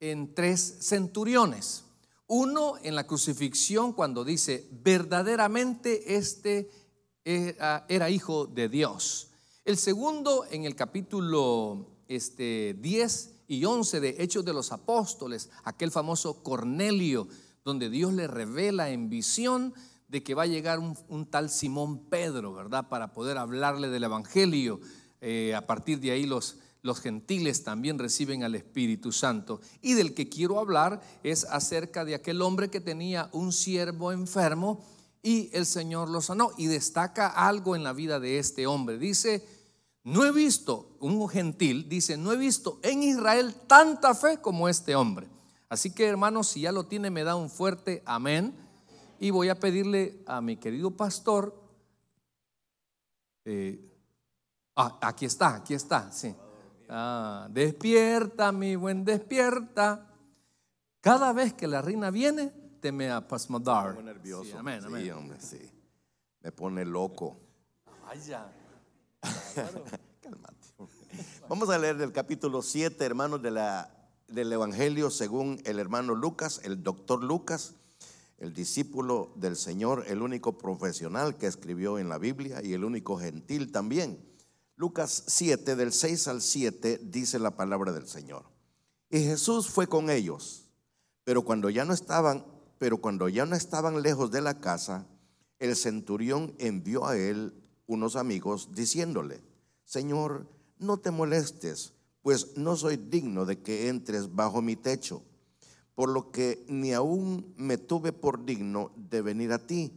en tres centuriones. Uno en la crucifixión cuando dice, verdaderamente este era, hijo de Dios. El segundo en el capítulo este, 10 y 11 de Hechos de los Apóstoles, aquel famoso Cornelio, donde Dios le revela en visión de que va a llegar un, tal Simón Pedro, ¿verdad? Para poder hablarle del Evangelio. Eh, a partir de ahí los los gentiles también reciben al Espíritu Santo. Y del que quiero hablar es acerca de aquel hombre que tenía un siervo enfermo y el Señor lo sanó. Y destaca algo en la vida de este hombre. Dice, no he visto, un gentil dice, no he visto en Israel tanta fe como este hombre. Así que hermanos, si ya lo tiene, me da un fuerte amén. Y voy a pedirle a mi querido pastor, eh, ah, aquí está, aquí está, sí. Ah, despierta, mi buen, despierta. Cada vez que la reina viene, te me apasmadar. Me pone loco. Vamos a leer del capítulo 7, hermanos, del Evangelio según el hermano Lucas, el doctor Lucas, el discípulo del Señor, el único profesional que escribió en la Biblia y el único gentil también. Lucas 7, del 6 al 7, dice la palabra del Señor. Y Jesús fue con ellos, pero cuando ya no estaban, pero cuando ya no estaban lejos de la casa, el centurión envió a él unos amigos diciéndole, Señor, no te molestes, pues no soy digno de que entres bajo mi techo, por lo que ni aún me tuve por digno de venir a ti,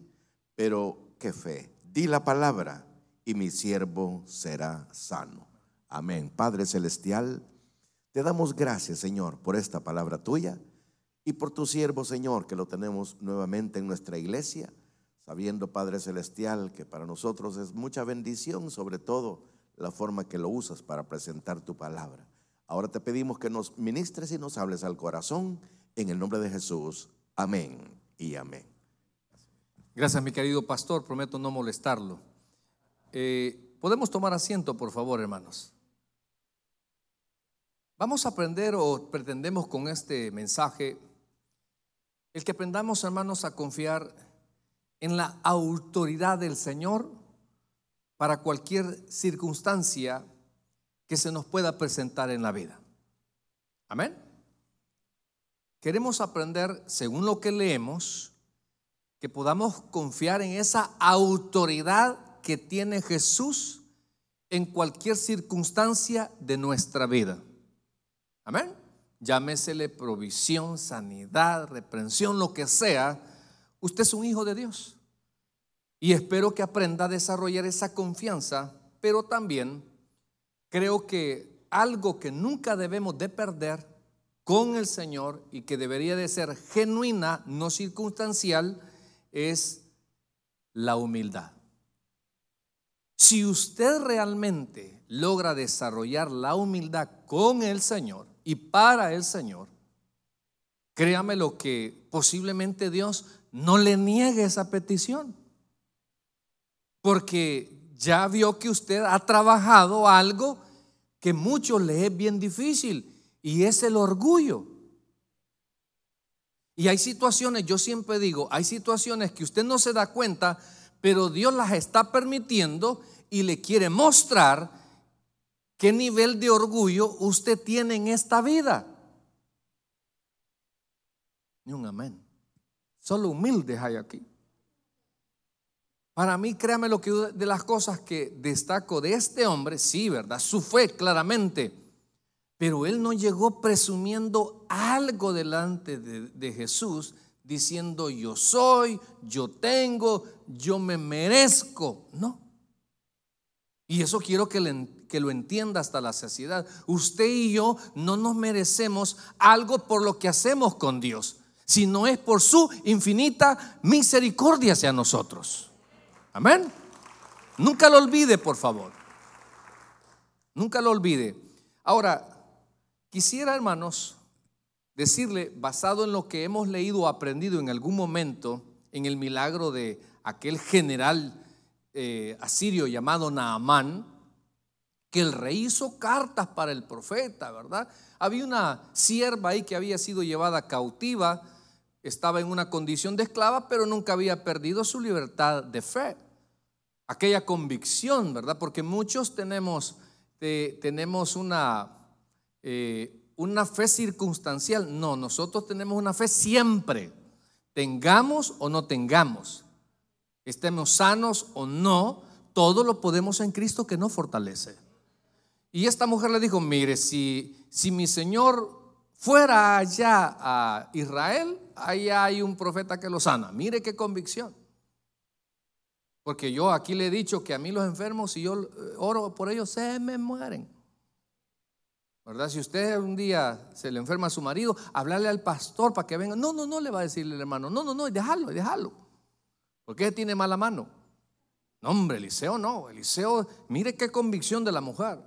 pero qué fe, di la palabra y mi siervo será sano. Amén. Padre Celestial, te damos gracias, Señor, por esta palabra tuya y por tu siervo, Señor, que lo tenemos nuevamente en nuestra iglesia, sabiendo, Padre Celestial, que para nosotros es mucha bendición, sobre todo la forma que lo usas para presentar tu palabra. Ahora te pedimos que nos ministres y nos hables al corazón, en el nombre de Jesús. Amén y amén. Gracias, mi querido pastor. Prometo no molestarlo. Eh, podemos tomar asiento, por favor, hermanos. Vamos a aprender o pretendemos con este mensaje el que aprendamos, hermanos, a confiar en la autoridad del Señor para cualquier circunstancia que se nos pueda presentar en la vida. Amén. Queremos aprender, según lo que leemos, que podamos confiar en esa autoridad que tiene Jesús en cualquier circunstancia de nuestra vida. Amén. Llámesele provisión, sanidad, reprensión, lo que sea. Usted es un hijo de Dios. Y espero que aprenda a desarrollar esa confianza, pero también creo que algo que nunca debemos de perder con el Señor y que debería de ser genuina, no circunstancial, es la humildad. Si usted realmente logra desarrollar la humildad con el Señor y para el Señor, créame lo que posiblemente Dios no le niegue esa petición. Porque ya vio que usted ha trabajado algo que a muchos les es bien difícil y es el orgullo. Y hay situaciones, yo siempre digo, hay situaciones que usted no se da cuenta pero Dios las está permitiendo y le quiere mostrar qué nivel de orgullo usted tiene en esta vida. Ni un amén. Solo humildes hay aquí. Para mí, créame lo que de las cosas que destaco de este hombre, sí, ¿verdad? Su fe, claramente. Pero él no llegó presumiendo algo delante de, de Jesús, diciendo yo soy, yo tengo, yo me merezco. No. Y eso quiero que, que, lo entienda hasta la saciedad. Usted y yo no nos merecemos algo por lo que hacemos con Dios, sino es por su infinita misericordia hacia nosotros. Amén. Nunca lo olvide, por favor. Nunca lo olvide. Ahora, quisiera, hermanos, decirle, basado en lo que hemos leído o aprendido en algún momento, en el milagro de aquel general eh, asirio llamado Naamán, que el rey hizo cartas para el profeta, ¿verdad? Había una sierva ahí que había sido llevada cautiva, estaba en una condición de esclava, pero nunca había perdido su libertad de fe. Aquella convicción, ¿verdad? Porque muchos tenemos, eh, tenemos una, eh, una fe circunstancial. No, nosotros tenemos una fe siempre, tengamos o no tengamos, estemos sanos o no, todo lo podemos en Cristo que nos fortalece. Y esta mujer le dijo, mire, si, si mi Señor fuera allá a Israel, ahí hay un profeta que lo sana. Mire qué convicción. Porque yo aquí le he dicho que a mí los enfermos, si yo eh, oro por ellos, se me mueren. ¿Verdad? Si usted un día se le enferma a su marido, hablarle al pastor para que venga. No, no, no le va a decirle el hermano. No, no, no, déjalo, déjalo. Porque tiene mala mano. No, hombre, Eliseo no. Eliseo, mire qué convicción de la mujer.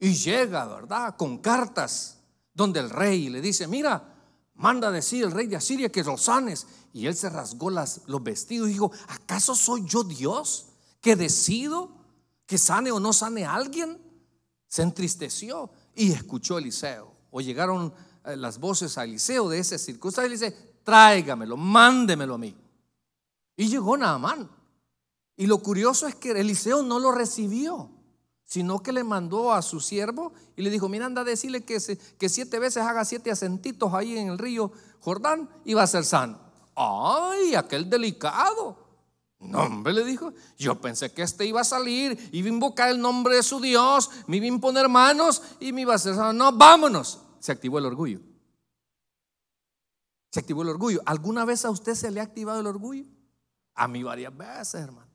Y llega, ¿verdad? Con cartas donde el rey le dice, mira, manda decir el rey de Asiria que lo sanes. Y él se rasgó los vestidos y dijo, ¿acaso soy yo Dios que decido que sane o no sane a alguien? Se entristeció. Y escuchó Eliseo, o llegaron eh, las voces a Eliseo de ese circunstancia, y dice, tráigamelo, mándemelo a mí. Y llegó Naamán. Y lo curioso es que Eliseo no lo recibió, sino que le mandó a su siervo y le dijo, mira, anda a decirle que, que siete veces haga siete asentitos ahí en el río Jordán y va a ser sano. Ay, aquel delicado. No, hombre, le dijo, yo pensé que este iba a salir, iba a invocar el nombre de su Dios, me iba a imponer manos y me iba a hacer, no, vámonos. Se activó el orgullo. Se activó el orgullo. ¿Alguna vez a usted se le ha activado el orgullo? A mí varias veces, hermano.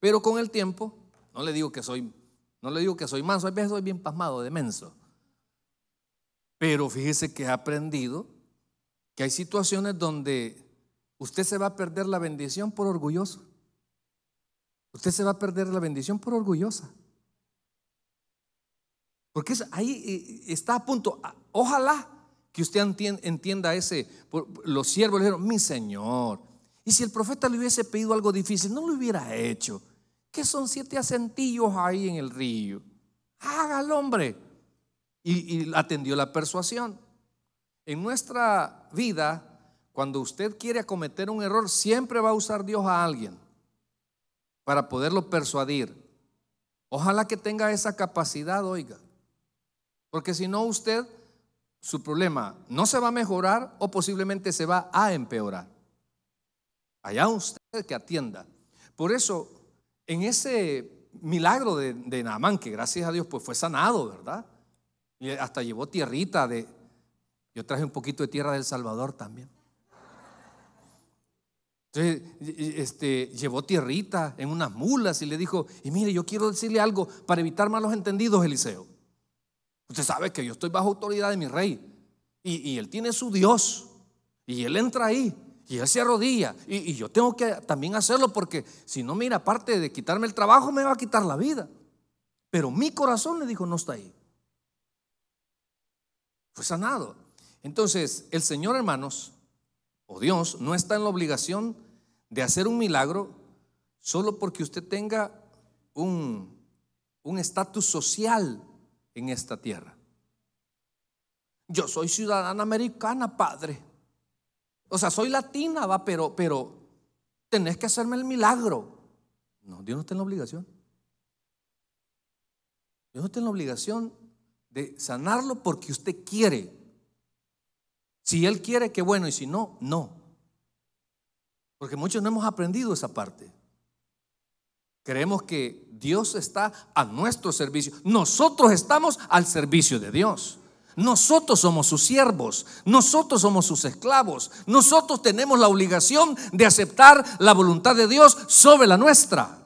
Pero con el tiempo, no le digo que soy, no le digo que soy manso, a veces soy bien pasmado demenso. Pero fíjese que he aprendido que hay situaciones donde Usted se va a perder la bendición por orgulloso. Usted se va a perder la bendición por orgullosa. Porque ahí eh, eh, está a punto. Ah, ojalá que usted entienda ese. Los siervos le dijeron, mi Señor. Y si el profeta le hubiese pedido algo difícil, no lo hubiera hecho. ¿Qué son siete asentillos ahí en el río. haga Hágalo, hombre. y atendió la persuasión. En nuestra vida cuando usted quiere acometer un error, siempre va a usar Dios a alguien para poderlo persuadir. Ojalá que tenga esa capacidad, oiga. Porque si no, usted, su problema no se va a mejorar o posiblemente se va a empeorar. Allá usted que atienda. Por eso, en ese milagro de, Namán que gracias a Dios pues fue sanado, ¿verdad? Y hasta llevó tierrita de... Yo traje un poquito de tierra del Salvador también. Entonces, este, llevó tierrita en unas mulas y le dijo, y mire, yo quiero decirle algo para evitar malos entendidos, Eliseo. Usted sabe que yo estoy bajo autoridad de mi rey. Y, él tiene su Dios. Y él entra ahí. Y él se arrodilla. Y, y yo tengo que también hacerlo porque si no, mira, aparte de quitarme el trabajo, me va a quitar la vida. Pero mi corazón le dijo, no está ahí. Fue sanado. Entonces, el Señor, hermanos, o Dios, no está en la obligación de hacer un milagro solo porque usted tenga un estatus social en esta tierra. Yo soy ciudadana americana, padre. O sea, soy latina, va, pero, pero tenés que hacerme el milagro. No, Dios no tiene la obligación. Dios no tiene la obligación de sanarlo porque usted quiere. Si Él quiere, que bueno, y si no, no. Porque muchos no hemos aprendido esa parte. Creemos que Dios está a nuestro servicio. Nosotros estamos al servicio de Dios. Nosotros somos sus siervos, nosotros somos sus esclavos, nosotros tenemos la obligación de aceptar la voluntad de Dios sobre la nuestra.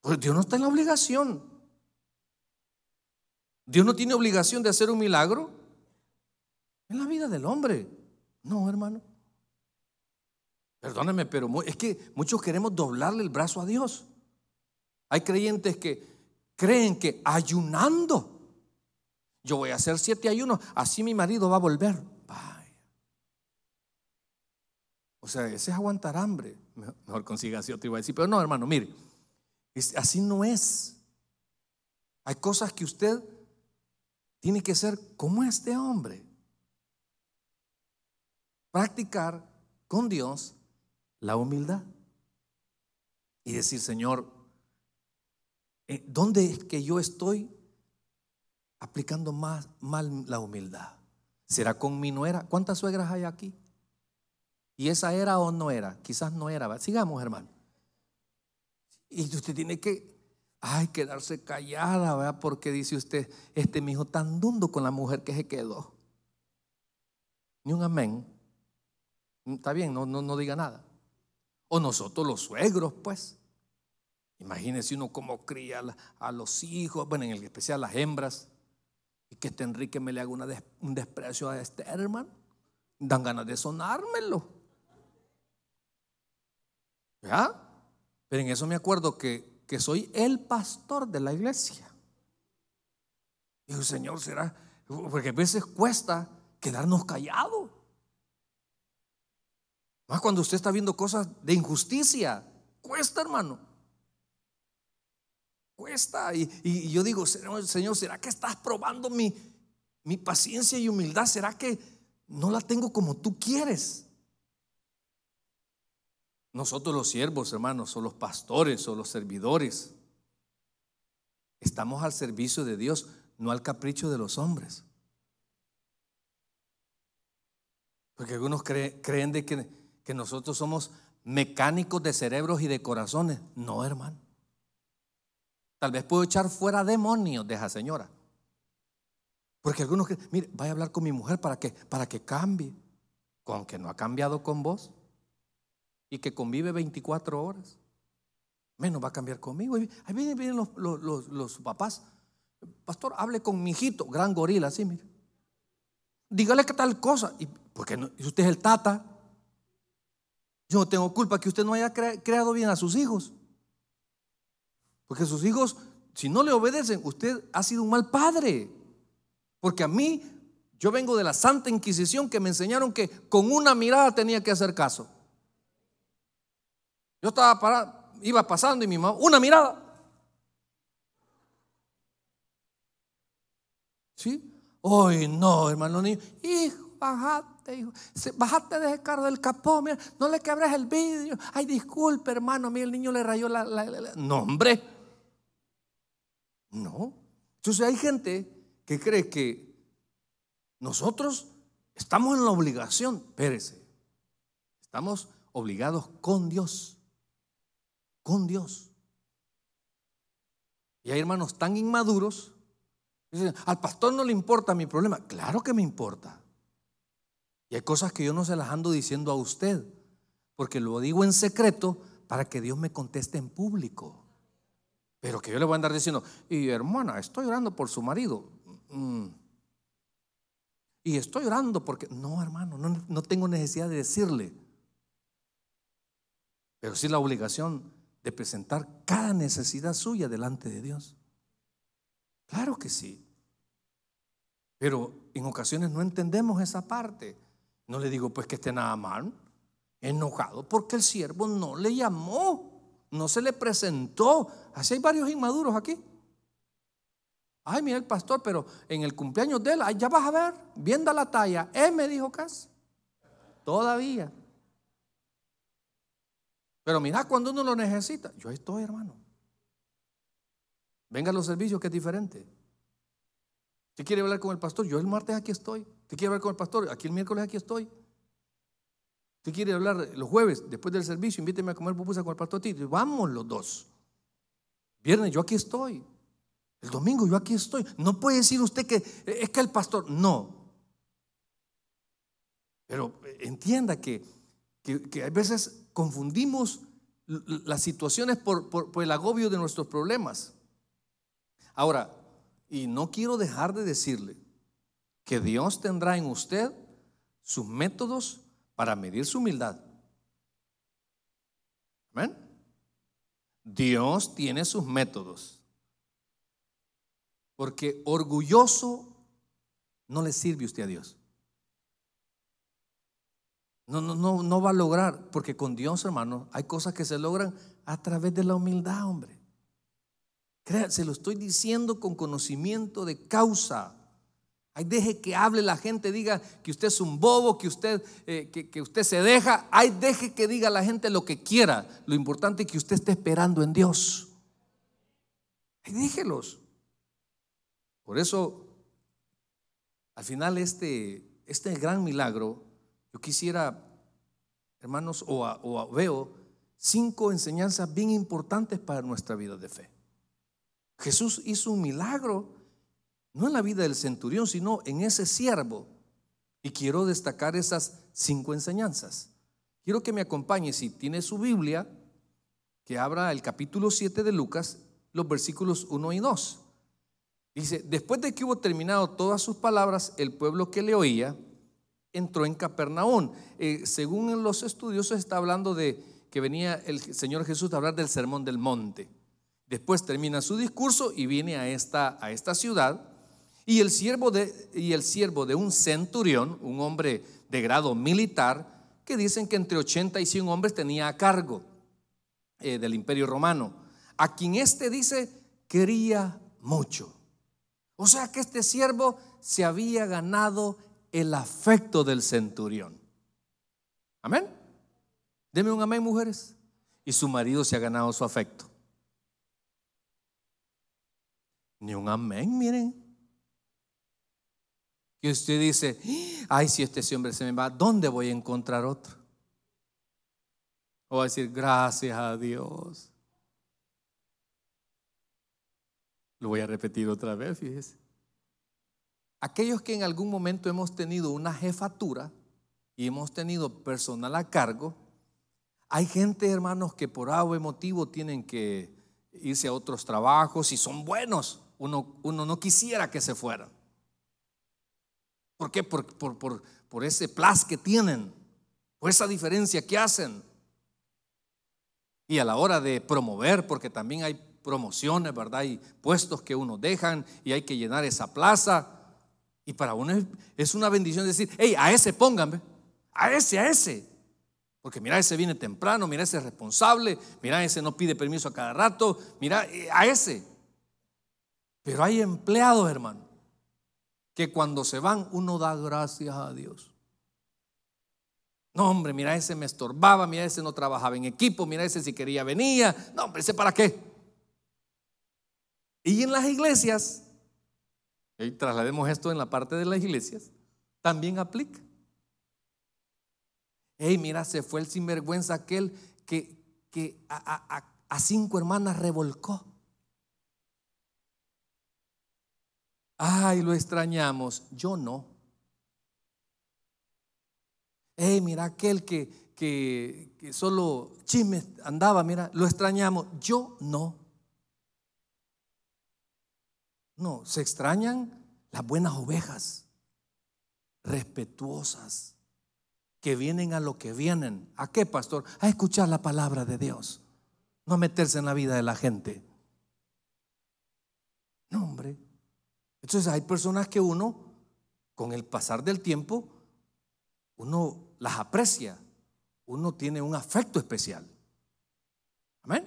Porque Dios no está en la obligación. Dios no tiene obligación de hacer un milagro en la vida del hombre. No, hermano. Perdóname, pero es que muchos queremos doblarle el brazo a Dios. Hay creyentes que creen que ayunando, yo voy a hacer siete ayunos, así mi marido va a volver. O sea, ese es aguantar hambre. Mejor consiga así otro iba a decir, pero no, hermano, mire, así no es. Hay cosas que usted tiene que ser como este hombre. Practicar con Dios la humildad y decir, Señor, eh, ¿dónde es que yo estoy aplicando más, mal la humildad? ¿Será con mi nuera? ¿Cuántas suegras hay aquí? ¿Y esa era o no era? Quizás no era. Sigamos, hermano. Y usted tiene que, ay, quedarse callada, ¿verdad? Porque dice usted, este mi hijo tan dundo con la mujer que se quedó. Ni un amén. Mm, está bien, no, no diga nada nosotros los suegros, pues. Imagínense uno cómo cría a los hijos, bueno, en el especial a las hembras. Y que este Enrique me le haga una un desprecio a este hermano. Dan ganas de sonármelo. ¿Ya? Pero en eso me acuerdo que, soy el pastor de la iglesia. y el Señor, será, porque a veces cuesta quedarnos callados. Más cuando usted está viendo cosas de injusticia. Cuesta, hermano. Cuesta. Y, yo digo, Señor, ¿será que estás probando mi, mi paciencia y humildad? ¿Será que no la tengo como tú quieres? Nosotros los siervos, hermanos, o los pastores, o los servidores, estamos al servicio de Dios, no al capricho de los hombres. Porque algunos creen de que que nosotros somos mecánicos de cerebros y de corazones. No, hermano. Tal vez puedo echar fuera demonios de esa señora. Porque algunos que mire, vaya a hablar con mi mujer para que, para que cambie. Con que no ha cambiado con vos y que convive 24 horas. Menos va a cambiar conmigo. Ahí vienen, los, papás. Pastor, hable con mi hijito, gran gorila, así, mire. Dígale que tal cosa. ¿Y, porque no? usted es el tata? Yo no tengo culpa que usted no haya creado bien a sus hijos. Porque sus hijos, si no le obedecen, usted ha sido un mal padre. Porque a mí, yo vengo de la Santa Inquisición que me enseñaron que con una mirada tenía que hacer caso. Yo estaba parado, iba pasando y mi mamá, una mirada. ¿Sí? ay no, hermano niño. Hijo bajaste hijo. Bajate de ese carro del capó, mira, no le quebres el vidrio. Ay, disculpe, hermano, mira, el niño le rayó la, No, hombre. No. Entonces hay gente que cree que nosotros estamos en la obligación, espérese, estamos obligados con Dios, con Dios. Y hay hermanos tan inmaduros, al pastor no le importa mi problema, claro que me importa. Y hay cosas que yo no se las ando diciendo a usted, porque lo digo en secreto para que Dios me conteste en público. Pero que yo le voy a andar diciendo, y hermana, estoy orando por su marido. Mm. Y estoy orando porque, no, hermano, no, no tengo necesidad de decirle. Pero sí la obligación de presentar cada necesidad suya delante de Dios. Claro que sí. Pero en ocasiones no entendemos esa parte. No le digo pues que esté nada mal, enojado, porque el siervo no le llamó, no se le presentó. Así hay varios inmaduros aquí. Ay, mira el pastor, pero en el cumpleaños de él, ya vas a ver, viendo la talla, él me dijo Cas, todavía. Pero mira cuando uno lo necesita, yo estoy, hermano. Venga los servicios que es diferente. Si quiere hablar con el pastor, yo el martes aquí estoy. ¿Te quiere hablar con el pastor? Aquí el miércoles aquí estoy. ¿Te quiere hablar los jueves después del servicio? Invíteme a comer pupusa con el pastor Tito. Vamos los dos. Viernes yo aquí estoy. El domingo yo aquí estoy. No puede decir usted que es que el pastor. No. Pero eh, entienda que, a veces confundimos las situaciones por el agobio de nuestros problemas. Ahora, y no quiero dejar de decirle, que Dios tendrá en usted sus métodos para medir su humildad. Amén. Dios tiene sus métodos. Porque orgulloso no le sirve usted a Dios. No, no, no, no va a lograr, porque con Dios, hermano, hay cosas que se logran a través de la humildad, hombre. se lo estoy diciendo con conocimiento de causa. Ahí deje que hable la gente, diga que usted es un bobo, que usted, eh, que, usted se deja. Ay, deje que diga la gente lo que quiera. Lo importante es que usted esté esperando en Dios. Ahí déjelos. Por eso, al final, este, este gran milagro, yo quisiera, hermanos, o, veo cinco enseñanzas bien importantes para nuestra vida de fe. Jesús hizo un milagro no en la vida del centurión, sino en ese siervo. Y quiero destacar esas cinco enseñanzas. Quiero que me acompañe, si tiene su Biblia, que abra el capítulo 7 de Lucas, los versículos 1 y 2. Dice, después de que hubo terminado todas sus palabras, el pueblo que le oía entró en Capernaum. Eh, según los estudiosos está hablando de que venía el Señor Jesús a hablar del Sermón del Monte. Después termina su discurso y viene a esta, a esta ciudad y el siervo de, y el siervo de un centurión, un hombre de grado militar, que dicen que entre 80 y 100 hombres tenía a cargo eh, del imperio romano, a quien este dice quería mucho. O sea que este siervo se había ganado el afecto del centurión. Amén. Deme un amén, mujeres. Y su marido se ha ganado su afecto. Ni un amén, miren. Y usted dice, ay, si este hombre se me va, ¿dónde voy a encontrar otro? O a decir, gracias a Dios. Lo voy a repetir otra vez, fíjese. Aquellos que en algún momento hemos tenido una jefatura y hemos tenido personal a cargo, hay gente, hermanos, que por algo motivo tienen que irse a otros trabajos y son buenos. Uno, uno no quisiera que se fueran. ¿Por qué? Por, ese plus que tienen, por esa diferencia que hacen. Y a la hora de promover, porque también hay promociones, ¿verdad? Hay puestos que uno dejan y hay que llenar esa plaza. Y para uno es una bendición decir, hey, a ese pónganme, a ese, a ese. Porque mira, ese viene temprano, mira, ese es responsable, mira, ese no pide permiso a cada rato, mira, eh, a ese. Pero hay empleados, hermano, que cuando se van uno da gracias a Dios. No, hombre, mira, ese me estorbaba, mira, ese no trabajaba en equipo, mira, ese si quería venía. No, hombre, ese para qué. Y en las iglesias, y traslademos esto en la parte de las iglesias, también aplica. Hey, mira, se fue el sinvergüenza aquel que, a cinco hermanas revolcó. Ay, lo extrañamos. Yo no. Hey, mira aquel que, que, solo chisme andaba, mira, lo extrañamos. Yo no. No, se extrañan las buenas ovejas, respetuosas, que vienen a lo que vienen. ¿A qué, pastor? A escuchar la palabra de Dios, no a meterse en la vida de la gente. No, hombre. Entonces hay personas que uno, con el pasar del tiempo, uno las aprecia, uno tiene un afecto especial. Amén.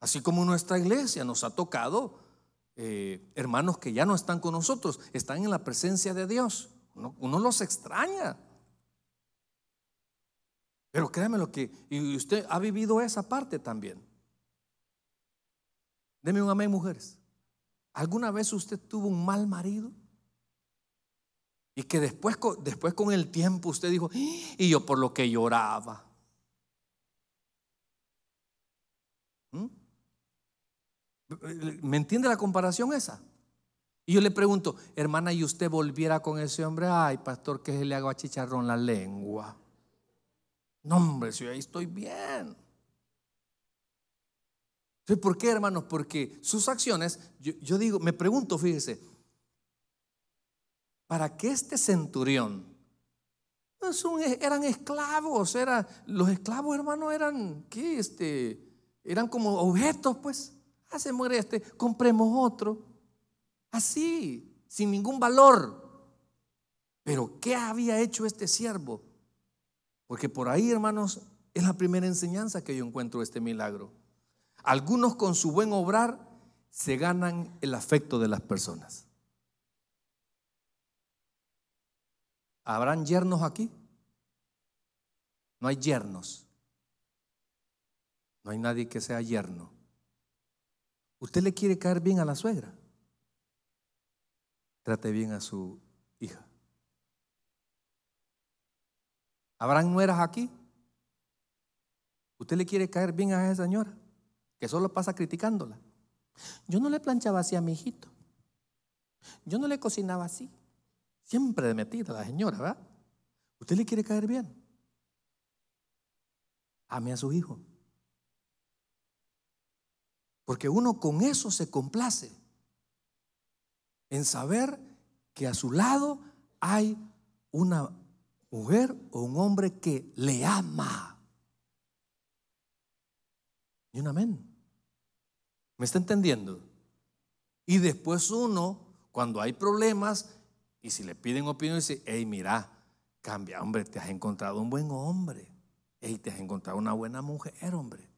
Así como nuestra iglesia nos ha tocado eh, hermanos que ya no están con nosotros, están en la presencia de Dios. Uno, los extraña. Pero créame lo que, y usted ha vivido esa parte también. Deme un amén, mujeres. ¿Alguna vez usted tuvo un mal marido? Y que después, después con el tiempo usted dijo, ¡Ah! y yo por lo que lloraba. ¿Mm? ¿Me entiende la comparación esa? Y yo le pregunto, hermana, ¿y usted volviera con ese hombre? Ay, pastor, que se le hago a chicharrón la lengua. No, hombre, si ahí estoy bien. ¿por qué, hermanos? Porque sus acciones, yo, digo, me pregunto, fíjese, para qué este centurión, eran esclavos, eran, los esclavos, hermanos, eran, ¿qué? Este, eran como objetos, pues. Ah, muere este, compremos otro. Así, sin ningún valor. Pero, ¿qué había hecho este siervo? Porque por ahí, hermanos, es la primera enseñanza que yo encuentro este milagro. Algunos con su buen obrar se ganan el afecto de las personas. ¿Habrán yernos aquí? No hay yernos. No hay nadie que sea yerno. Usted le quiere caer bien a la suegra. Trate bien a su hija. ¿Habrán nueras aquí? ¿Usted le quiere caer bien a esa señora? que solo pasa criticándola. Yo no le planchaba así a mi hijito. Yo no le cocinaba así. Siempre de metida la señora, ¿verdad? Usted le quiere caer bien. Ame a su hijo. Porque uno con eso se complace. En saber que a su lado hay una mujer o un hombre que le ama. Y un amén. ¿Me está entendiendo? Y después uno, cuando hay problemas, y si le piden opinión, dice, hey, mira, cambia, hombre, te has encontrado un buen hombre. Hey, te has encontrado una buena mujer, hombre.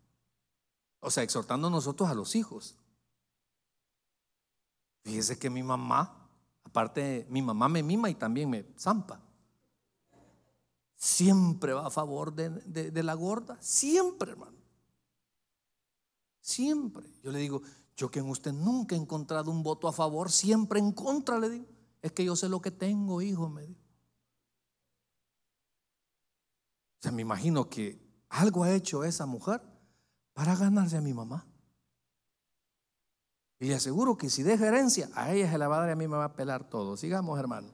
O sea, exhortando nosotros a los hijos. Fíjese que mi mamá, aparte, mi mamá me mima y también me zampa. Siempre va a favor de la gorda, siempre, hermano. Siempre. Yo le digo, yo que en usted nunca he encontrado un voto a favor, siempre en contra, le digo. Es que yo sé lo que tengo, hijo, me dijo. O sea, me imagino que algo ha hecho esa mujer para ganarse a mi mamá. Y le aseguro que si deja herencia, a ella se la va a dar y a mí me va a pelar todo. Sigamos, hermano.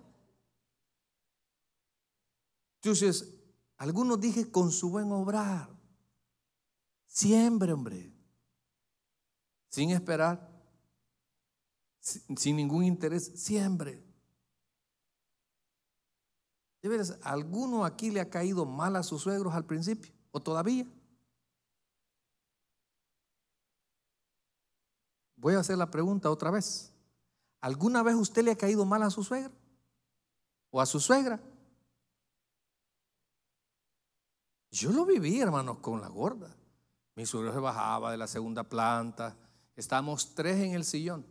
Entonces, algunos dije con su buen obrar. Siempre, hombre sin esperar, sin ningún interés, siempre. De ¿alguno aquí le ha caído mal a sus suegros al principio o todavía? Voy a hacer la pregunta otra vez. ¿Alguna vez usted le ha caído mal a su suegra o a su suegra? Yo lo viví, hermanos, con la gorda. Mi suegro se bajaba de la segunda planta, Estamos tres en el sillón.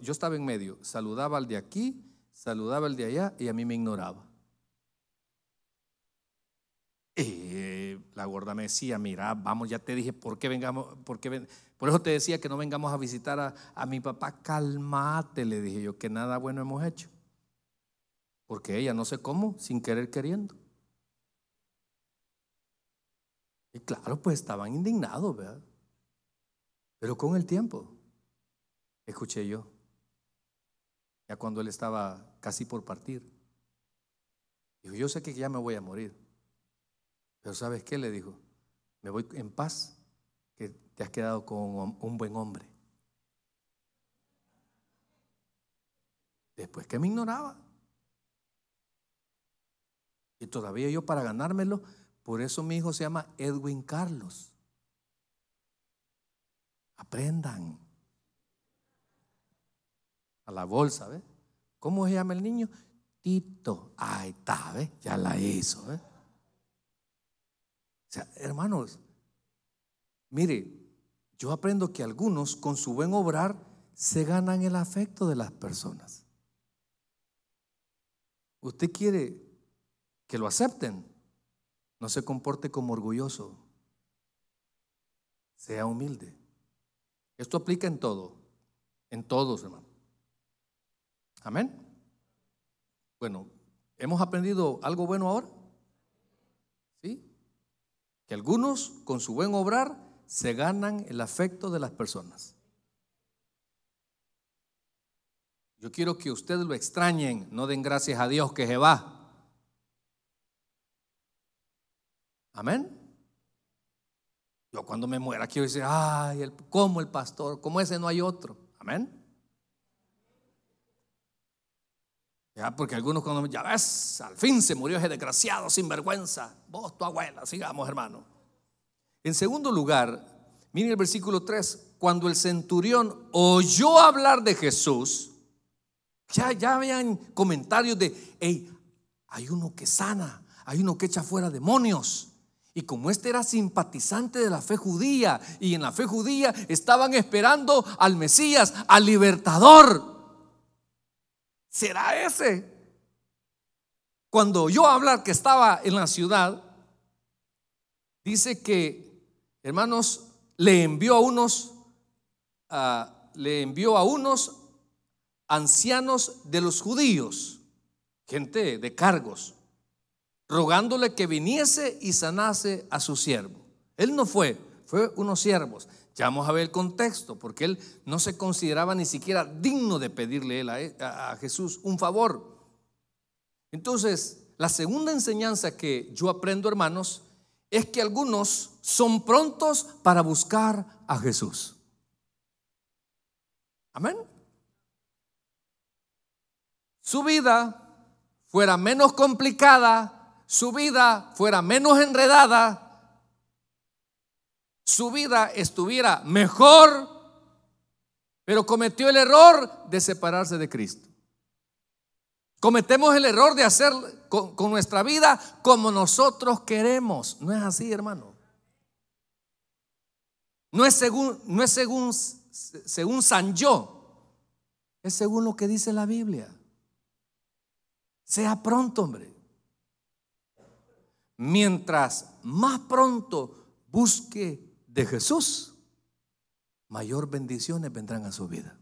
Yo estaba en medio, saludaba al de aquí, saludaba al de allá y a mí me ignoraba. Y eh, la gorda me decía, mira, vamos, ya te dije, ¿por qué vengamos? ¿Por, qué Por eso te decía que no vengamos a visitar a, a mi papá. Calmate, le dije yo, que nada bueno hemos hecho. Porque ella, no sé cómo, sin querer queriendo. Y claro, pues estaban indignados, ¿verdad? Pero con el tiempo, escuché yo, ya cuando él estaba casi por partir, dijo, yo sé que ya me voy a morir, pero ¿sabes qué? Le dijo, me voy en paz, que te has quedado con un buen hombre. Después que me ignoraba. Y todavía yo para ganármelo, por eso mi hijo se llama Edwin Carlos. Aprendan. A la bolsa, ¿ves? ¿Cómo se llama el niño? Tito. Ahí está, ¿ves? Ya la hizo, ¿ves? O sea, hermanos, mire, yo aprendo que algunos con su buen obrar se ganan el afecto de las personas. Usted quiere que lo acepten. No se comporte como orgulloso. Sea humilde. Esto aplica en todo, en todos, hermano. Amén. Bueno, ¿hemos aprendido algo bueno ahora? ¿Sí? Que algunos con su buen obrar se ganan el afecto de las personas. Yo quiero que ustedes lo extrañen, no den gracias a Dios que Jehová. Amén. Yo cuando me muera quiero decir, ay, el, ¿cómo el pastor? como ese no hay otro? Amén. Ya, porque algunos cuando ya ves, al fin se murió ese desgraciado sin vergüenza. Vos, tu abuela, sigamos, hermano. En segundo lugar, miren el versículo 3, cuando el centurión oyó hablar de Jesús, ya, ya habían comentarios de, hey, hay uno que sana, hay uno que echa fuera demonios. Y como este era simpatizante de la fe judía, y en la fe judía estaban esperando al Mesías, al libertador. ¿Será ese? Cuando yo hablar que estaba en la ciudad, dice que, hermanos, le envió a unos, ah, le envió a unos ancianos de los judíos, gente de cargos, rogándole que viniese y sanase a su siervo. Él no fue, fue unos siervos. Ya vamos a ver el contexto, porque él no se consideraba ni siquiera digno de pedirle a Jesús un favor. Entonces, la segunda enseñanza que yo aprendo, hermanos, es que algunos son prontos para buscar a Jesús. Amén. Su vida fuera menos complicada su vida fuera menos enredada, su vida estuviera mejor, pero cometió el error de separarse de Cristo. Cometemos el error de hacer con, nuestra vida como nosotros queremos. No es así, hermano. No es según, no es según, según San Yo. Es según lo que dice la Biblia. Sea pronto, hombre mientras más pronto busque de Jesús, mayor bendiciones vendrán a su vida.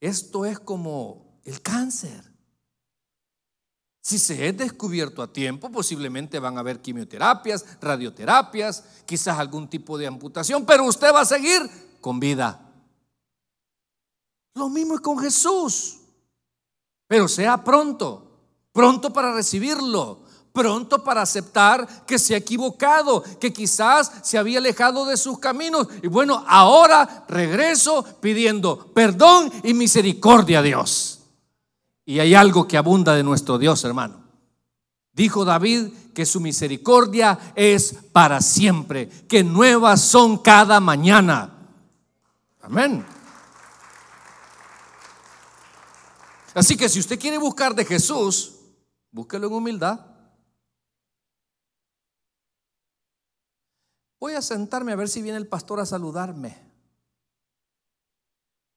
Esto es como el cáncer. Si se es descubierto a tiempo, posiblemente van a haber quimioterapias, radioterapias, quizás algún tipo de amputación, pero usted va a seguir con vida. Lo mismo es con Jesús, pero sea pronto pronto para recibirlo, pronto para aceptar que se ha equivocado, que quizás se había alejado de sus caminos. Y bueno, ahora regreso pidiendo perdón y misericordia a Dios. Y hay algo que abunda de nuestro Dios, hermano. Dijo David que su misericordia es para siempre, que nuevas son cada mañana. Amén. Así que si usted quiere buscar de Jesús, Búsquelo en humildad. Voy a sentarme a ver si viene el pastor a saludarme.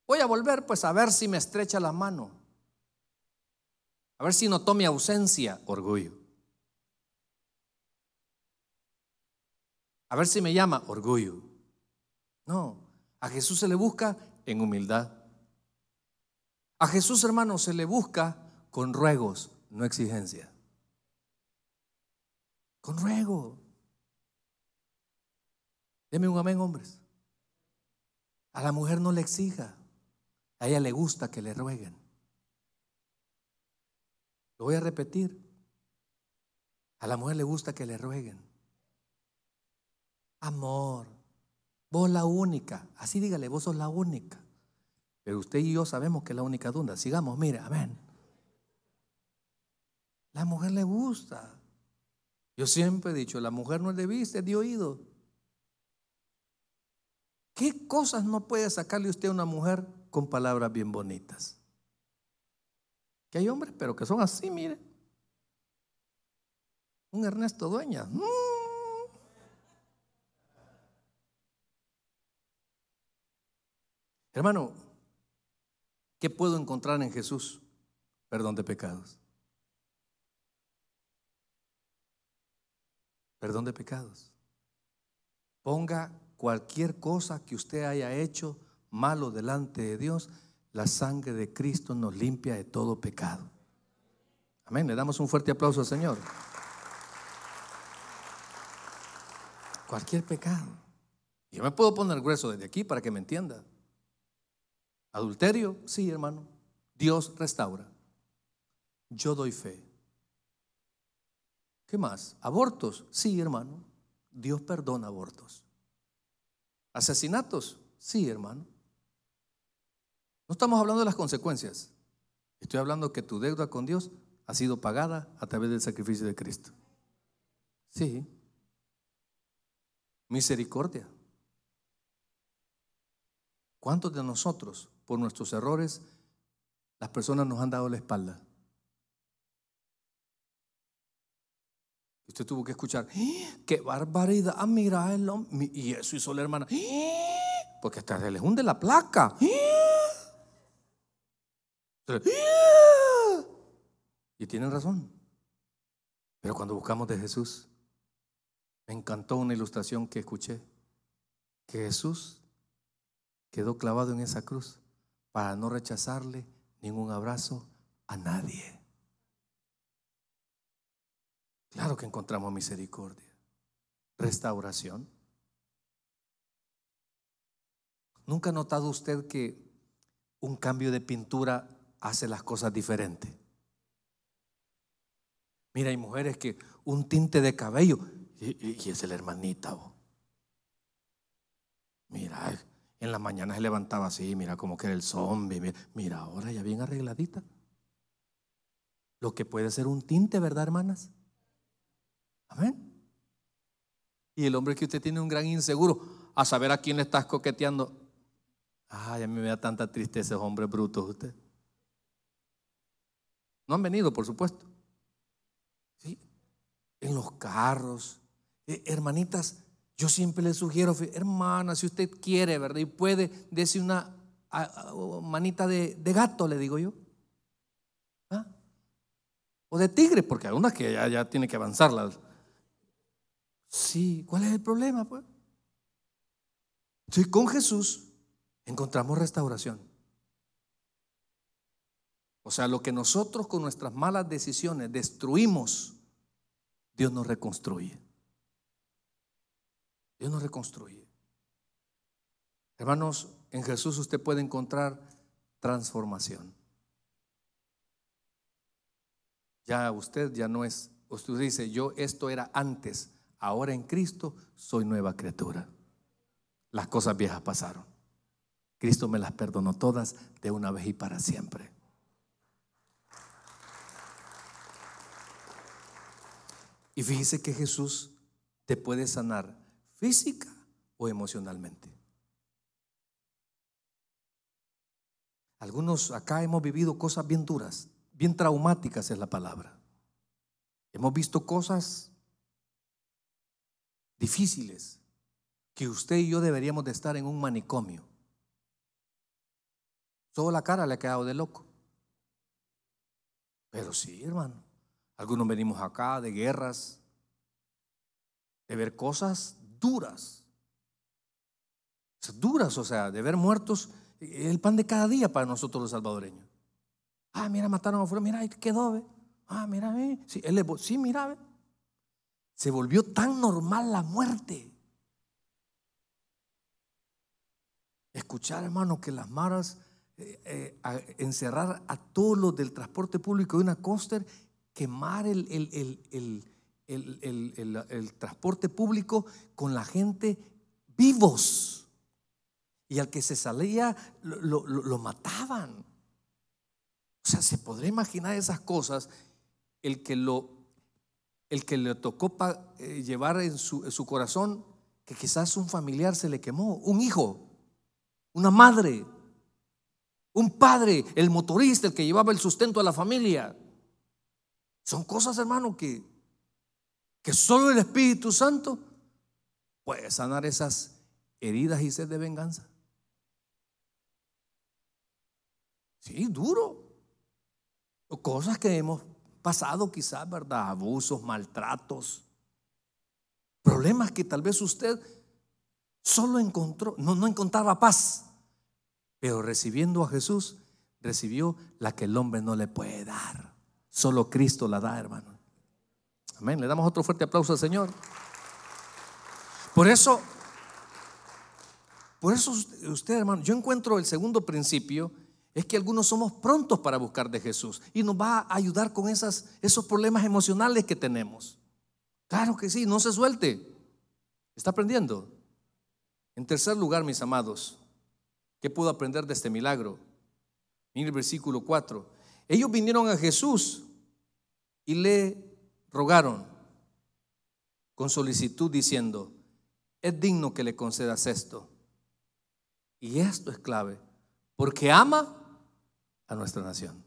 Voy a volver pues a ver si me estrecha la mano. A ver si notó mi ausencia, orgullo. A ver si me llama, orgullo. No, a Jesús se le busca en humildad. A Jesús, hermano, se le busca con ruegos, no exigencia. Con ruego. Deme un amén, hombres. A la mujer no le exija. A ella le gusta que le rueguen. Lo voy a repetir. A la mujer le gusta que le rueguen. Amor, vos la única. Así dígale, vos sos la única. Pero usted y yo sabemos que es la única duda. Sigamos, mira, amén. La mujer le gusta. Yo siempre he dicho, la mujer no es de vista, de oído. ¿Qué cosas no puede sacarle usted a una mujer con palabras bien bonitas? Que hay hombres, pero que son así, mire. Un Ernesto Dueña. Mm. Hermano, ¿qué puedo encontrar en Jesús? Perdón de pecados. perdón de pecados. Ponga cualquier cosa que usted haya hecho malo delante de Dios, la sangre de Cristo nos limpia de todo pecado. Amén, le damos un fuerte aplauso al Señor. Cualquier pecado. Yo me puedo poner grueso desde aquí para que me entienda. Adulterio, sí, hermano. Dios restaura. Yo doy fe más? ¿Abortos? Sí, hermano. Dios perdona abortos. ¿Asesinatos? Sí, hermano. No estamos hablando de las consecuencias. Estoy hablando que tu deuda con Dios ha sido pagada a través del sacrificio de Cristo. Sí. Misericordia. ¿Cuántos de nosotros, por nuestros errores, las personas nos han dado la espalda? Usted tuvo que escuchar, ¡Eh! qué barbaridad, ah, mira el hombre. Y eso hizo la hermana, ¡Eh! porque hasta se les hunde la placa. ¡Eh! Y tienen razón. Pero cuando buscamos de Jesús, me encantó una ilustración que escuché, que Jesús quedó clavado en esa cruz para no rechazarle ningún abrazo a nadie. Claro que encontramos misericordia, restauración. ¿Nunca ha notado usted que un cambio de pintura hace las cosas diferentes? Mira, hay mujeres que un tinte de cabello y, es el hermanita. Mira, en las mañanas se levantaba así, mira como que era el zombie. mira, ahora ya bien arregladita. Lo que puede ser un tinte, ¿verdad, hermanas? Amén. Y el hombre que usted tiene un gran inseguro, a saber a quién le estás coqueteando. Ay, a mí me da tanta tristeza esos hombres brutos usted. No han venido, por supuesto. En los carros. Eh, hermanitas, yo siempre le sugiero, hermana, si usted quiere, ¿verdad? Y puede, decir una manita de, gato, le digo yo. ¿Ah? O de tigre, porque algunas que ya, ya tiene que avanzarlas. Sí, ¿cuál es el problema? Pues? con Jesús encontramos restauración. O sea, lo que nosotros con nuestras malas decisiones destruimos, Dios nos reconstruye. Dios nos reconstruye. Hermanos, en Jesús usted puede encontrar transformación. Ya usted ya no es, usted dice, yo esto era antes, Ahora en Cristo soy nueva criatura. Las cosas viejas pasaron. Cristo me las perdonó todas de una vez y para siempre. Y fíjese que Jesús te puede sanar física o emocionalmente. Algunos acá hemos vivido cosas bien duras, bien traumáticas es la palabra. Hemos visto cosas difíciles que usted y yo deberíamos de estar en un manicomio. toda la cara le ha quedado de loco. Pero sí, hermano. Algunos venimos acá de guerras, de ver cosas duras. Duras, o sea, de ver muertos, eh, el pan de cada día para nosotros los salvadoreños. Ah, mira, mataron a mira, ahí quedó, ve. Ah, mira, ve. Sí, él sí mira, ve. Se volvió tan normal la muerte. Escuchar, hermano, que las maras eh, eh, encerrar a todos los del transporte público de una coaster, quemar el, transporte público con la gente vivos. Y al que se salía lo, lo mataban. O sea, se podrá imaginar esas cosas el que lo el que le tocó eh, llevar en su, corazón que quizás un familiar se le quemó, un hijo, una madre, un padre, el motorista, el que llevaba el sustento a la familia. Son cosas, hermano, que, que solo el Espíritu Santo puede sanar esas heridas y sed de venganza. Sí, duro. Cosas que hemos pasado quizás, ¿verdad? Abusos, maltratos, problemas que tal vez usted solo encontró, no, no encontraba paz, pero recibiendo a Jesús, recibió la que el hombre no le puede dar. Solo Cristo la da, hermano. Amén. Le damos otro fuerte aplauso al Señor. Por eso, por eso usted, hermano, yo encuentro el segundo principio es que algunos somos prontos para buscar de Jesús y nos va a ayudar con esas, esos problemas emocionales que tenemos. Claro que sí, no se suelte. Está aprendiendo. En tercer lugar, mis amados, ¿qué puedo aprender de este milagro? Mire el versículo 4. Ellos vinieron a Jesús y le rogaron con solicitud diciendo, es digno que le concedas esto. Y esto es clave, porque ama a nuestra nación.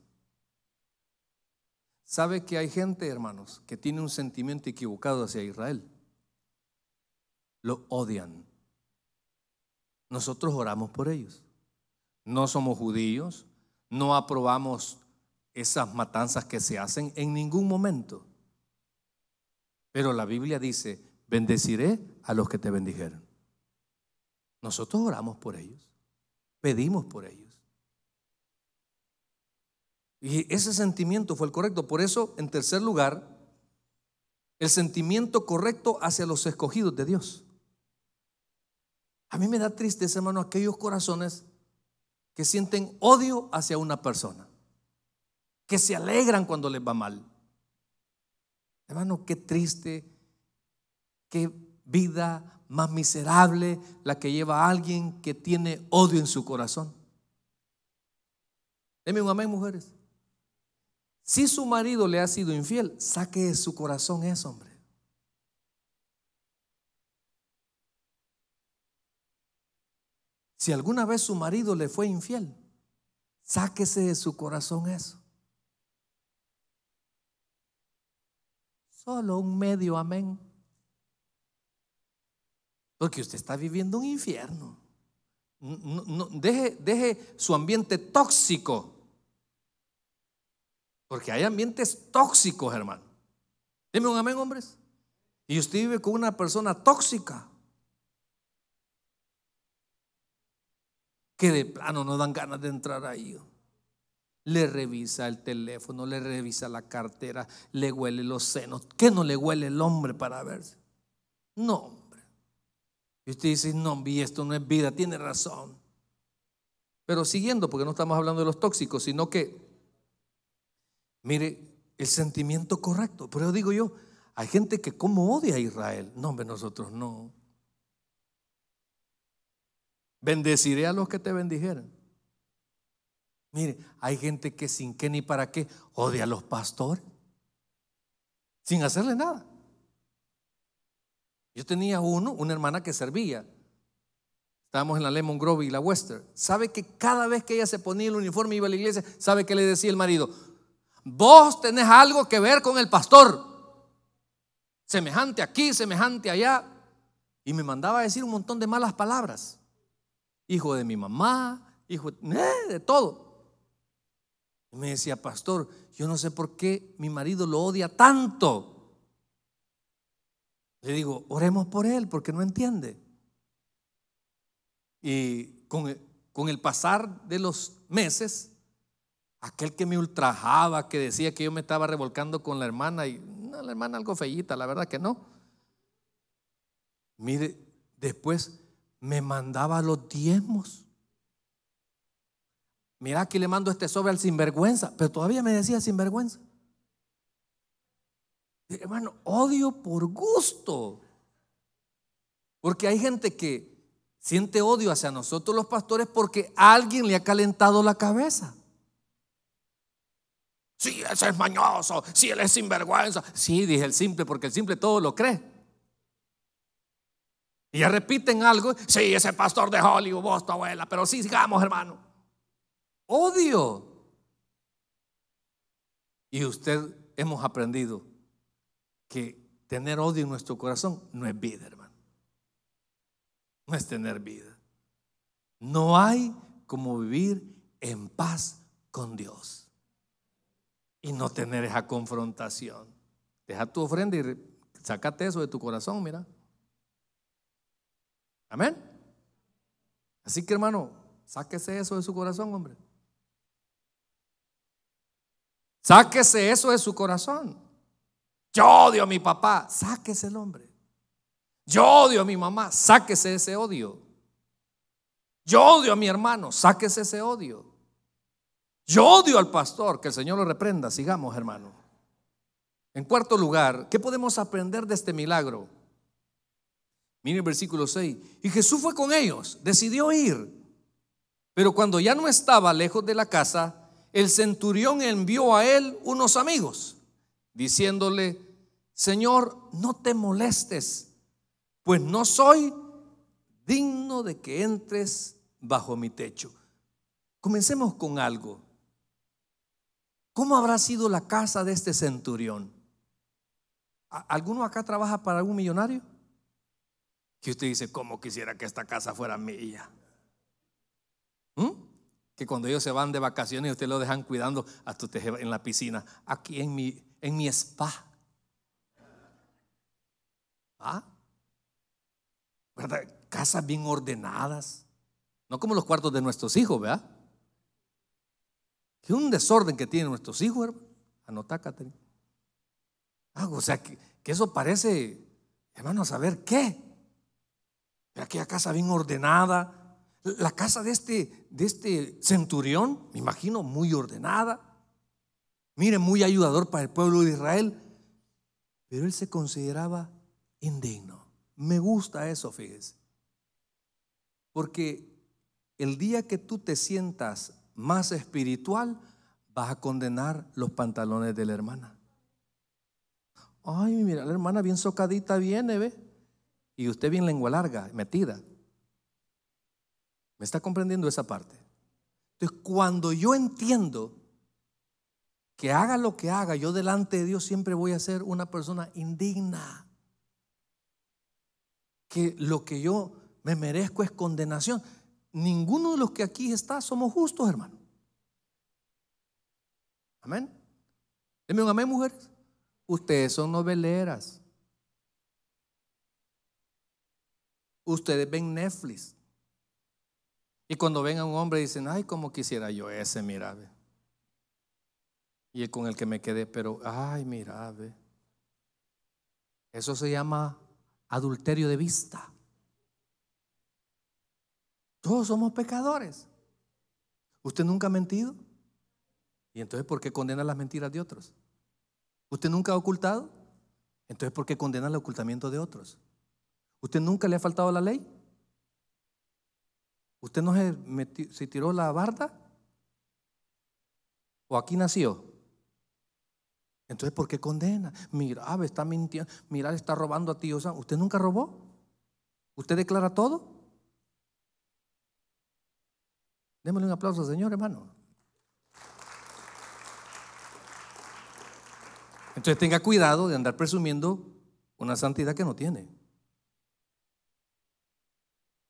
¿Sabe que hay gente, hermanos, que tiene un sentimiento equivocado hacia Israel? Lo odian. Nosotros oramos por ellos. No somos judíos, no aprobamos esas matanzas que se hacen en ningún momento. Pero la Biblia dice, bendeciré a los que te bendijeron. Nosotros oramos por ellos, pedimos por ellos. Y ese sentimiento fue el correcto. Por eso, en tercer lugar, el sentimiento correcto hacia los escogidos de Dios. A mí me da tristeza, hermano, aquellos corazones que sienten odio hacia una persona, que se alegran cuando les va mal. Hermano, qué triste, qué vida más miserable la que lleva a alguien que tiene odio en su corazón. Deme un amén, mujeres. Si su marido le ha sido infiel, saque de su corazón eso, hombre. Si alguna vez su marido le fue infiel, sáquese de su corazón eso. Solo un medio amén. Porque usted está viviendo un infierno. deje, deje su ambiente tóxico porque hay ambientes tóxicos, hermano. Dime un amén, hombres. Y usted vive con una persona tóxica. Que de plano no dan ganas de entrar ahí. Oh. Le revisa el teléfono, le revisa la cartera, le huele los senos. ¿Qué no le huele el hombre para verse? No, hombre. Y usted dice, no, vi esto no es vida, tiene razón. Pero siguiendo, porque no estamos hablando de los tóxicos, sino que Mire, el sentimiento correcto. Pero digo yo, hay gente que como odia a Israel. No, hombre, nosotros no. Bendeciré a los que te bendijeran. Mire, hay gente que sin qué ni para qué odia a los pastores. Sin hacerle nada. Yo tenía uno, una hermana que servía. Estábamos en la Lemon Grove y la Western. Sabe que cada vez que ella se ponía el uniforme y iba a la iglesia, sabe que le decía el marido, Vos tenés algo que ver con el pastor. Semejante aquí, semejante allá. Y me mandaba a decir un montón de malas palabras. Hijo de mi mamá, hijo de eh, todo. me decía, pastor, yo no sé por qué mi marido lo odia tanto. Le digo, oremos por él porque no entiende. Y con, con el pasar de los meses, Aquel que me ultrajaba, que decía que yo me estaba revolcando con la hermana y la hermana algo fellita, la verdad que no. Mire, después me mandaba los diezmos. Mira, aquí le mando este sobre al sinvergüenza, pero todavía me decía sinvergüenza. hermano, odio por gusto. Porque hay gente que siente odio hacia nosotros los pastores porque alguien le ha calentado la cabeza. Sí, ese es mañoso. si él es sinvergüenza. Sí, dije el simple, porque el simple todo lo cree. Y ya repiten algo. Sí, ese pastor de Hollywood, vos, tu abuela. Pero sí, sigamos, hermano. Odio. Y usted hemos aprendido que tener odio en nuestro corazón no es vida, hermano. No es tener vida. No hay como vivir en paz con Dios y no tener esa confrontación. Deja tu ofrenda y sácate eso de tu corazón, mira. Amén. Así que hermano, sáquese eso de su corazón, hombre. Sáquese eso de su corazón. Yo odio a mi papá, sáquese el hombre. Yo odio a mi mamá, sáquese ese odio. Yo odio a mi hermano, sáquese ese odio. Yo odio al pastor, que el Señor lo reprenda. Sigamos, hermano. En cuarto lugar, ¿qué podemos aprender de este milagro? mire el versículo 6. Y Jesús fue con ellos, decidió ir. Pero cuando ya no estaba lejos de la casa, el centurión envió a él unos amigos, diciéndole, Señor, no te molestes, pues no soy digno de que entres bajo mi techo. Comencemos con algo. ¿Cómo habrá sido la casa de este centurión? ¿Alguno acá trabaja para algún millonario? Que usted dice, ¿cómo quisiera que esta casa fuera mía? ¿Mm? Que cuando ellos se van de vacaciones, usted lo dejan cuidando hasta en la piscina, aquí en mi, en mi spa. ¿Ah? ¿Verdad? Casas bien ordenadas. No como los cuartos de nuestros hijos, ¿verdad? Que un desorden que tienen nuestros hijos, hermano. Anotá, Catherine. Ah, o sea, que, eso parece, hermano, saber qué. Pero aquella casa bien ordenada. La casa de este, de este centurión, me imagino, muy ordenada. Mire, muy ayudador para el pueblo de Israel. Pero él se consideraba indigno. Me gusta eso, fíjese. Porque el día que tú te sientas más espiritual, vas a condenar los pantalones de la hermana. Ay, mira, la hermana bien socadita viene, ¿ve? Y usted bien lengua larga, metida. ¿Me está comprendiendo esa parte? Entonces, cuando yo entiendo que haga lo que haga, yo delante de Dios siempre voy a ser una persona indigna. Que lo que yo me merezco es condenación ninguno de los que aquí está somos justos, hermano. Amén. Dime un amén, mujeres. Ustedes son noveleras. Ustedes ven Netflix. Y cuando ven a un hombre dicen, ay, como quisiera yo ese, mirabe y es con el que me quedé, pero, ay, mira, Eso se llama adulterio de vista. Todos somos pecadores. ¿Usted nunca ha mentido? ¿Y entonces por qué condena las mentiras de otros? ¿Usted nunca ha ocultado? Entonces ¿por qué condena el ocultamiento de otros? ¿Usted nunca le ha faltado la ley? ¿Usted no se, tiró la barda? ¿O aquí nació? Entonces, ¿por qué condena? Mira, ah, está mintiendo, mira, está robando a ti. ¿usted nunca robó? ¿Usted declara todo? Démosle un aplauso, al Señor, hermano. Entonces tenga cuidado de andar presumiendo una santidad que no tiene.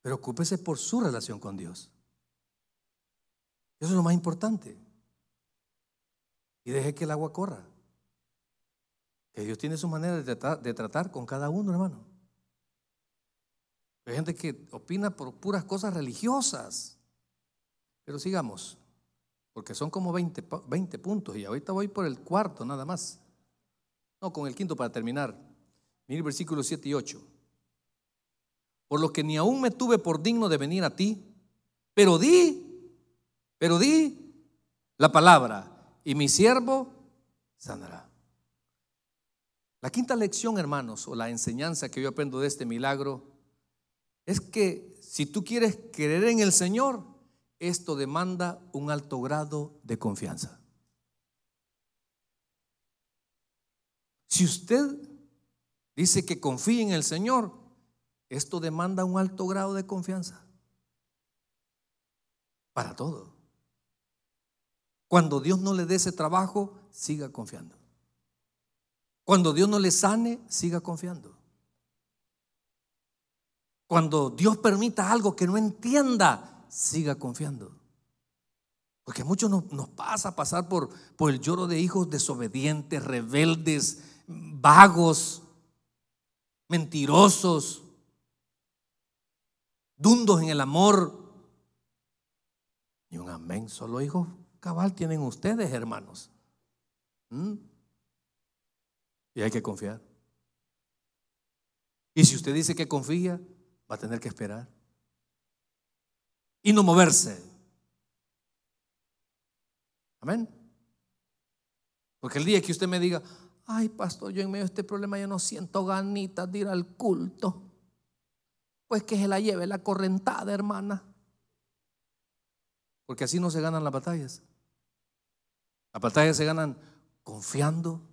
pero Preocúpese por su relación con Dios. Eso es lo más importante. Y deje que el agua corra. Que Dios tiene su manera de tratar, de tratar con cada uno, hermano. Hay gente que opina por puras cosas religiosas. Pero sigamos, porque son como 20, 20 puntos y ahorita voy por el cuarto nada más. No, con el quinto para terminar. Miren versículos 7 y 8. Por lo que ni aún me tuve por digno de venir a ti, pero di, pero di la palabra y mi siervo sanará. La quinta lección, hermanos, o la enseñanza que yo aprendo de este milagro, es que si tú quieres creer en el Señor, esto demanda un alto grado de confianza. Si usted dice que confíe en el Señor, esto demanda un alto grado de confianza. Para todo. Cuando Dios no le dé ese trabajo, siga confiando. Cuando Dios no le sane, siga confiando. Cuando Dios permita algo que no entienda, siga confiando. Porque muchos nos, pasa pasar por, por el lloro de hijos desobedientes, rebeldes, vagos, mentirosos, dundos en el amor. Y un amén, solo hijos cabal tienen ustedes, hermanos. ¿Mm? Y hay que confiar. Y si usted dice que confía, va a tener que esperar y no moverse. Amén. Porque el día que usted me diga, ay pastor, yo en medio de este problema yo no siento ganitas de ir al culto, pues que se la lleve la correntada, hermana. Porque así no se ganan las batallas. Las batallas se ganan confiando,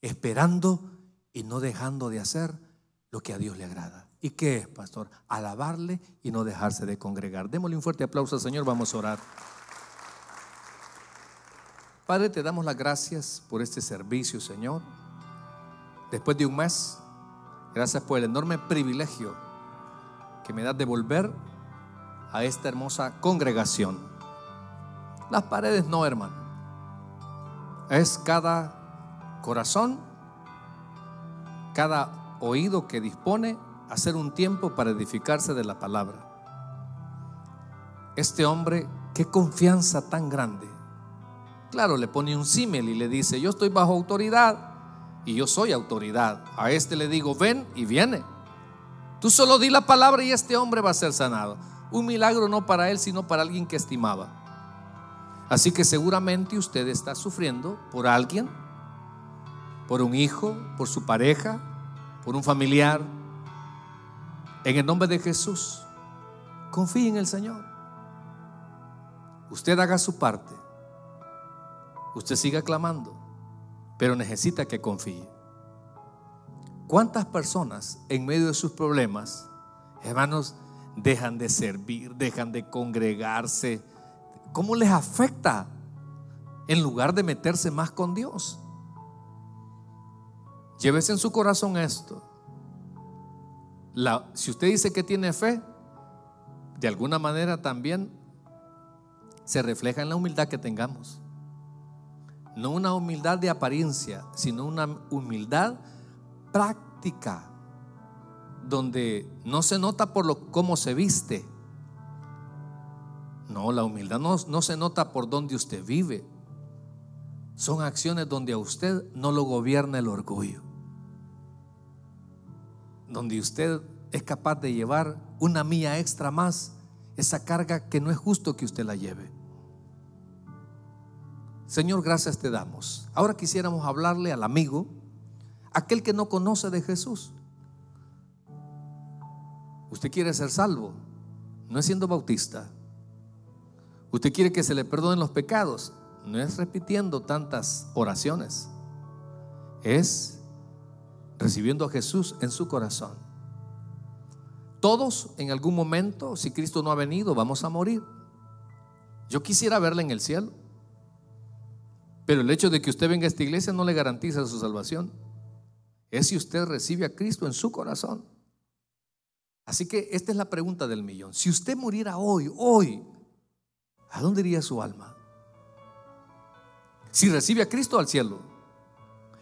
esperando y no dejando de hacer lo que a Dios le agrada. ¿Y qué es, pastor? Alabarle y no dejarse de congregar. Démosle un fuerte aplauso al Señor, vamos a orar. Padre, te damos las gracias por este servicio, Señor. Después de un mes, gracias por el enorme privilegio que me da de volver a esta hermosa congregación. Las paredes no, hermano. Es cada corazón, cada oído que dispone hacer un tiempo para edificarse de la palabra. Este hombre, qué confianza tan grande. Claro, le pone un símil y le dice, yo estoy bajo autoridad y yo soy autoridad. A este le digo, ven y viene. Tú solo di la palabra y este hombre va a ser sanado. Un milagro no para él, sino para alguien que estimaba. Así que seguramente usted está sufriendo por alguien, por un hijo, por su pareja, por un familiar, en el nombre de Jesús, confíe en el Señor. Usted haga su parte. Usted siga clamando, pero necesita que confíe. ¿Cuántas personas en medio de sus problemas, hermanos, dejan de servir, dejan de congregarse? ¿Cómo les afecta en lugar de meterse más con Dios? Llévese en su corazón esto si usted dice que tiene fe, de alguna manera también se refleja en la humildad que tengamos. No una humildad de apariencia, sino una humildad práctica, donde no se nota por lo, cómo se viste. No, la humildad no, no se nota por donde usted vive. Son acciones donde a usted no lo gobierna el orgullo donde usted es capaz de llevar una mía extra más, esa carga que no es justo que usted la lleve. Señor, gracias te damos. Ahora quisiéramos hablarle al amigo, aquel que no conoce de Jesús. Usted quiere ser salvo, no es siendo bautista. Usted quiere que se le perdonen los pecados, no es repitiendo tantas oraciones. Es recibiendo a Jesús en su corazón. Todos en algún momento, si Cristo no ha venido, vamos a morir. Yo quisiera verle en el cielo, pero el hecho de que usted venga a esta iglesia no le garantiza su salvación. Es si usted recibe a Cristo en su corazón. Así que esta es la pregunta del millón. Si usted muriera hoy, hoy, ¿a dónde iría su alma? Si recibe a Cristo al cielo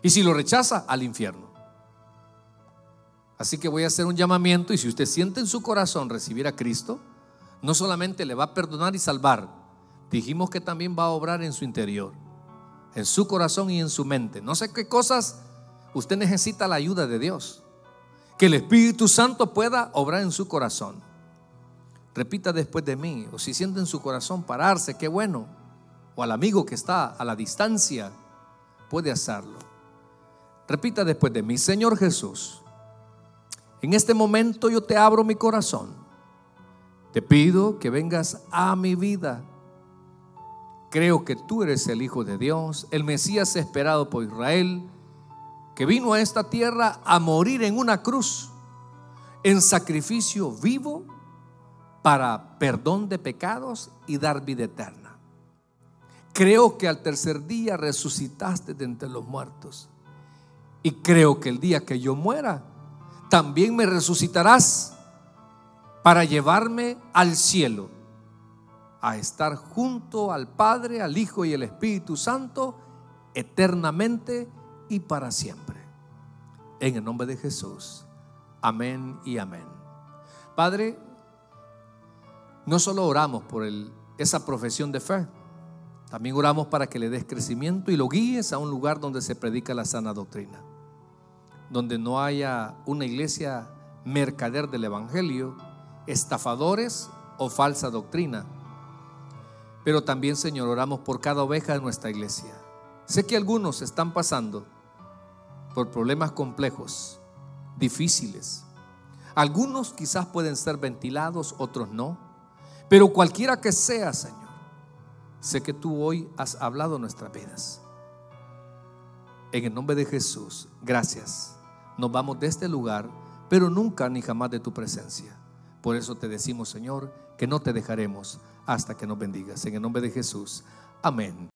y si lo rechaza al infierno. Así que voy a hacer un llamamiento y si usted siente en su corazón recibir a Cristo, no solamente le va a perdonar y salvar, dijimos que también va a obrar en su interior, en su corazón y en su mente. No sé qué cosas usted necesita la ayuda de Dios. Que el Espíritu Santo pueda obrar en su corazón. Repita después de mí, o si siente en su corazón pararse, qué bueno. O al amigo que está a la distancia, puede hacerlo. Repita después de mí, Señor Jesús. En este momento yo te abro mi corazón. Te pido que vengas a mi vida. Creo que tú eres el Hijo de Dios, el Mesías esperado por Israel, que vino a esta tierra a morir en una cruz, en sacrificio vivo para perdón de pecados y dar vida eterna. Creo que al tercer día resucitaste de entre los muertos. Y creo que el día que yo muera, también me resucitarás para llevarme al cielo, a estar junto al Padre, al Hijo y al Espíritu Santo eternamente y para siempre. En el nombre de Jesús. Amén y amén. Padre, no solo oramos por esa profesión de fe, también oramos para que le des crecimiento y lo guíes a un lugar donde se predica la sana doctrina donde no haya una iglesia mercader del Evangelio, estafadores o falsa doctrina. Pero también, Señor, oramos por cada oveja de nuestra iglesia. Sé que algunos están pasando por problemas complejos, difíciles. Algunos quizás pueden ser ventilados, otros no. Pero cualquiera que sea, Señor, sé que tú hoy has hablado nuestras vidas. En el nombre de Jesús, gracias nos vamos de este lugar, pero nunca ni jamás de tu presencia. Por eso te decimos, Señor, que no te dejaremos hasta que nos bendigas. En el nombre de Jesús. Amén.